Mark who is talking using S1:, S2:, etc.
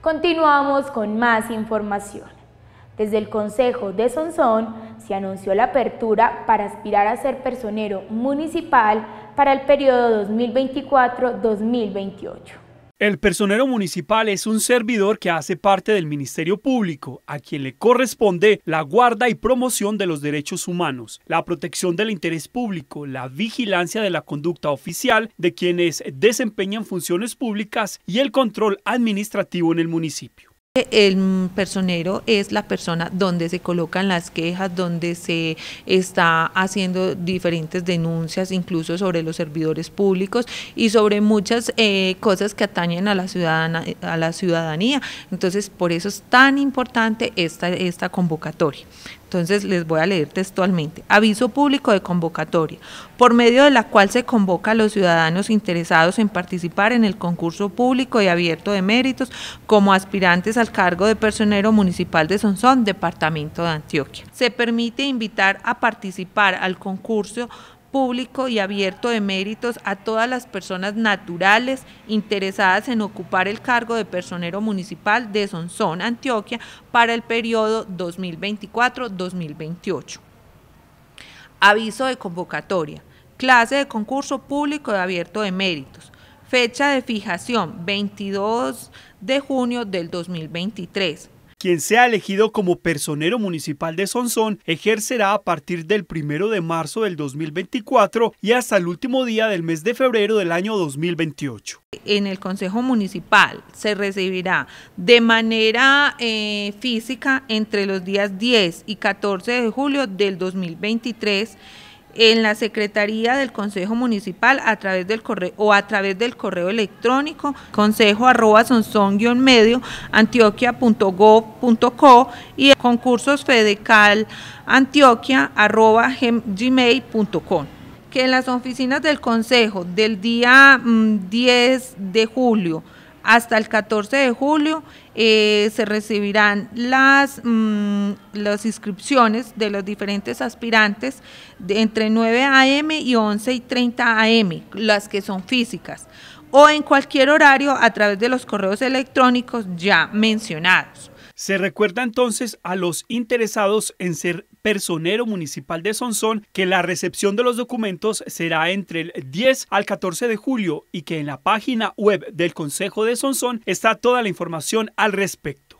S1: Continuamos con más información. Desde el Consejo de Sonsón se anunció la apertura para aspirar a ser personero municipal para el periodo 2024-2028. El personero municipal es un servidor que hace parte del Ministerio Público, a quien le corresponde la guarda y promoción de los derechos humanos, la protección del interés público, la vigilancia de la conducta oficial de quienes desempeñan funciones públicas y el control administrativo en el municipio.
S2: Eh, el personero es la persona donde se colocan las quejas, donde se está haciendo diferentes denuncias, incluso sobre los servidores públicos y sobre muchas eh, cosas que atañen a la, ciudadanía. Entonces, por eso es tan importante esta convocatoria. Entonces les voy a leer textualmente. Aviso público de convocatoria, por medio de la cual se convoca a los ciudadanos interesados en participar en el concurso público y abierto de méritos como aspirantes al cargo de personero municipal de Sonsón, departamento de Antioquia. Se permite invitar a participar al concurso público y abierto de méritos a todas las personas naturales interesadas en ocupar el cargo de personero municipal de Sonsón, Antioquia, para el periodo 2024-2028. Aviso de convocatoria. Clase de concurso público de abierto de méritos. Fecha de fijación 22 de junio del 2023
S1: quien sea elegido como personero municipal de Sonsón, ejercerá a partir del 1 de marzo del 2024 y hasta el último día del mes de febrero del año 2028.
S2: En el Consejo Municipal se recibirá de manera eh, física entre los días 10 y 14 de julio del 2023 en la Secretaría del Consejo Municipal a través del correo o a través del correo electrónico consejo arroba sonson medio antioquia.gov.co y concursos fedecal antioquia arroba que en las oficinas del Consejo del día 10 mm, de julio hasta el 14 de julio eh, se recibirán las, mm, las inscripciones de los diferentes aspirantes entre 9 a.m. y 11 y 30 a.m., las que son físicas, o en cualquier horario a través de los correos electrónicos ya mencionados. Se recuerda entonces a los interesados en ser
S1: personero municipal de Sonsón que la recepción de los documentos será entre el 10 al 14 de julio y que en la página web del Consejo de Sonsón está toda la información al respecto.